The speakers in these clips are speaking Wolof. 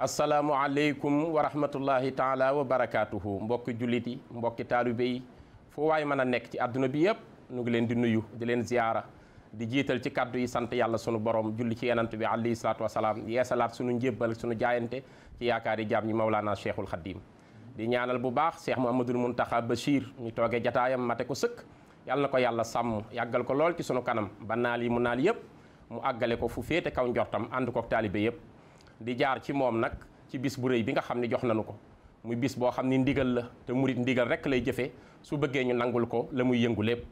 asalaamualeykum wa rahmatullahi taala wa barakaatuhu mbokki juliti yi mbokki taalibe yi foo waaye mën a ci àdduna bi yëpp nu ngi leen di nuyu di leen ziyaara di jiital ci kaddu yi sant yàlla sunu borom julli ci yenant bi alayhi salaatu wasalaam yeesalaat sunu njébbal sunu jaayante ci yaakaar yi jaam ñi mawlaana cheikhul xadim di ñaanal bu baax cheikh muhammadul muntaxa bachir ñu toogee jataayam mate ko sëkk yàlla ko yàlla sàmm yàggal ko lool ci sunu kanam ba naal yi mu naal ko fu féete kaw njortam ànd ko taalibe yëpp di jaar ci moom nag ci bis bu rëy bi nga xam ne jox nañu ko muy bis boo xam ni ndigal la te murit ndigal rek lay jëfee su bëggee ñu nangul ko la muy yëngu lépp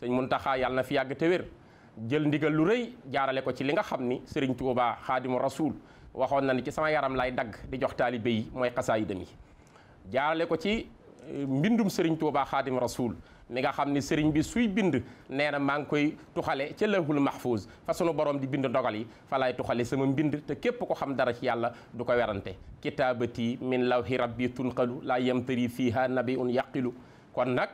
sëñ taxaa yàlla na fi yàgg te jël ndigal lu rëy jaarale ko ci li nga xam ni sëriñ Tuubaa xaadimu rasuul waxoon na ni ci sama yaram lay dagg di jox taalibe yi mooy xasaayidam yi jaarale ko ci eh, mbindum sëriñ Tuubaa xaadimu rasuul mi nga xam ni sëriñ bi suy bind nee na maa ngi koy tuxale ca lawhul mahfuz fa sunu borom di bind ndogal yi fa laay tuxale sama mbind te képp ko xam dara ci yàlla du ko werante kitaabati min lawhi rabbi tunqalu laa yamtari fiha nabiun yaqilu kon nag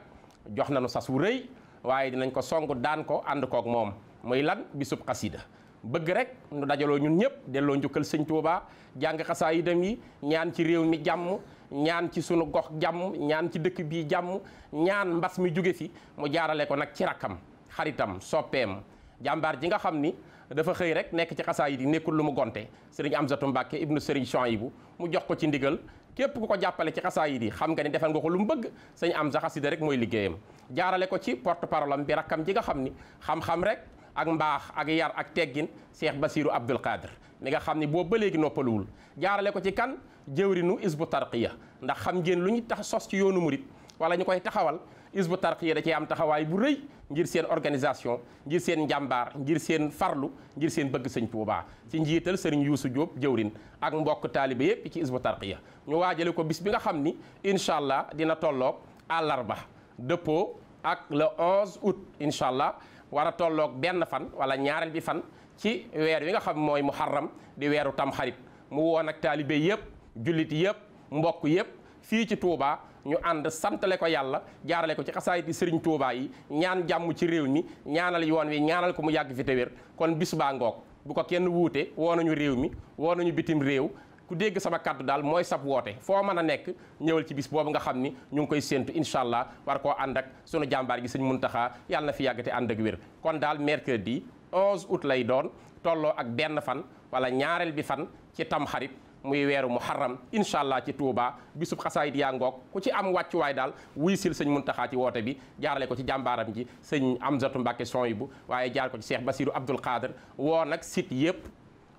jox nañu sas wu rëy waaye dinañ ko song daan ko ànd koog moom muy lan bisub xasida bëgg rek nu dajaloo ñun ñëpp delloo njukkal sëñ Touba jàng xasaa itam yi ñaan ci réew mi jàmm ñaan ci sunu gox jàmm ñaan ci dëkk bii jàmm ñaan mbas mi jóge fi mu jaarale ko nag ci rakkam xaritam soppeem jàmbaar ji nga xam ni dafa xëy rek nekk ci xasaa yi di nekkul lu mu gonte sëriñ Amsatu Mbàkke ibnu sëriñ Chouaïbou mu jox ko ci ndigal képp ku ko jàppale ci xasaa yi di xam nga ni defal nga ko lu mu bëgg sëñ Amsa xasida rek mooy liggéeyam jaarale ko ci porte parole bi rakkam ji nga xam ni xam-xam rek ak mbaax ak yar ak teggin Cheikh Basirou Abdoul Khadr mi nga xam ni boo ba léegi noppaluwul jaarale ko ci kan jëwrinu isbu tarqiya ndax xam ngeen lu ñu tax sos ci yoonu murit wala ñu koy taxawal isbu tarqiya da cee am taxawaay bu rëy ngir seen organisation ngir seen njàmbaar ngir seen farlu ngir seen bëgg sëñ Tuubaa ci njiital sëriñ Yuusu Jóob jëwrin ak mbokk taaliba yépp ci isbu tarqiya ñu waajale ko bis bi nga xam ni incha allah dina tolloog àllarba dëppoo ak le 11 août incha allah war a tolloog benn fan wala ñaareel bi fan ci weer wi nga xam mooy muharram di weeru tamxarit mu woon ak taalibe yëpp jullit yëpp mbokk yëpp fii ci tuubaa ñu ànd santale ko yàlla jaarale ko ci xasaayit yi Serigne tuubaa yi ñaan jàmm ci réew mi ñaanal yoon wi ñaanal ko mu yàgg fi te kon bis baa ngoog bu ko kenn wuute woo nañu réew mi woo nañu bitim réew ku dégg sama kàddu daal mooy sab woote foo mën a nekk ñëwal ci bis boobu nga xam ni ñu ngi koy séentu incha allah war koo ànd ak sunu jàmbaar gi sëñ Muntaxa yàlla na fi yàgg te ànd ak wér kon daal mercredi onze août lay doon tolloo ak benn fan wala ñaareel bi fan ci tamxarit muy weeru muharram incha allah ci Touba bisub xasaayit yaa ngoog ku ci am wàccuwaay daal wuy sil sëñ Muntaxaa ci woote bi jaarale ko ci jàmbaaram ji sëñ Amzatu Mbàkke son yi bu waaye jaar ko ci Cheikh Basiru Abdul Qadir woo nag site yëpp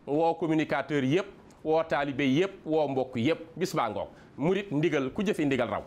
woo communicateur yëpp woo taalibe yëpp woo mbokk yëpp bis baa ngoog murit ndigal ku jëfi ndigal raw